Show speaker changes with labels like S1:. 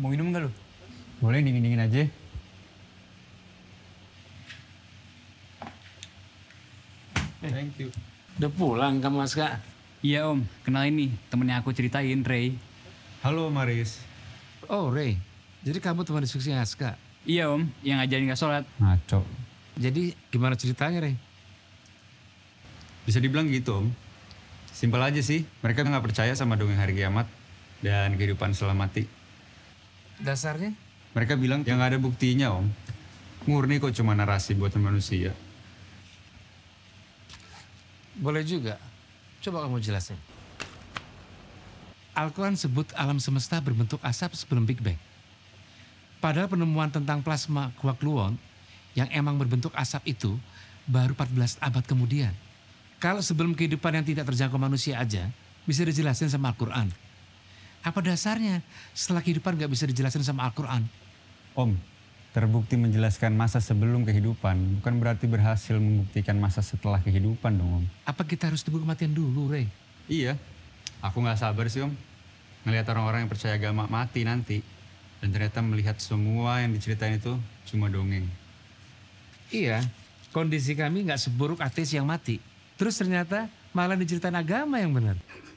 S1: Mau minum nggak lu? Boleh dingin-dingin aja.
S2: Eh. Thank you. Udah pulang kamu Mas Kak?
S1: Iya Om, kenal ini temennya aku ceritain, Ray. Halo Maris. Oh Ray, jadi kamu teman diskusi Aska? Iya Om, yang ngajarin nggak sholat. Ngaco. Jadi gimana ceritanya Ray? Bisa dibilang gitu Om. Simpel aja sih, mereka nggak percaya sama dongeng hari kiamat dan kehidupan setelah mati dasarnya? Mereka bilang yang ada buktinya om. Murni kok cuma narasi buat manusia.
S2: Boleh juga. Coba kamu jelasin. Al-Quran sebut alam semesta berbentuk asap sebelum Big Bang. Padahal penemuan tentang plasma kuak luon yang emang berbentuk asap itu baru 14 abad kemudian. Kalau sebelum kehidupan yang tidak terjangkau manusia aja, bisa dijelasin sama Al-Quran. Apa dasarnya
S1: setelah kehidupan nggak bisa dijelaskan sama Al-Quran? Om, terbukti menjelaskan masa sebelum kehidupan bukan berarti berhasil membuktikan masa setelah kehidupan dong om.
S2: Apa kita harus tunggu kematian dulu Rey?
S1: Iya, aku nggak sabar sih om. Ngelihat orang-orang yang percaya agama mati nanti. Dan ternyata melihat semua yang diceritain itu cuma dongeng. Iya, kondisi kami nggak seburuk
S2: artis yang mati. Terus ternyata malah diceritain agama yang benar.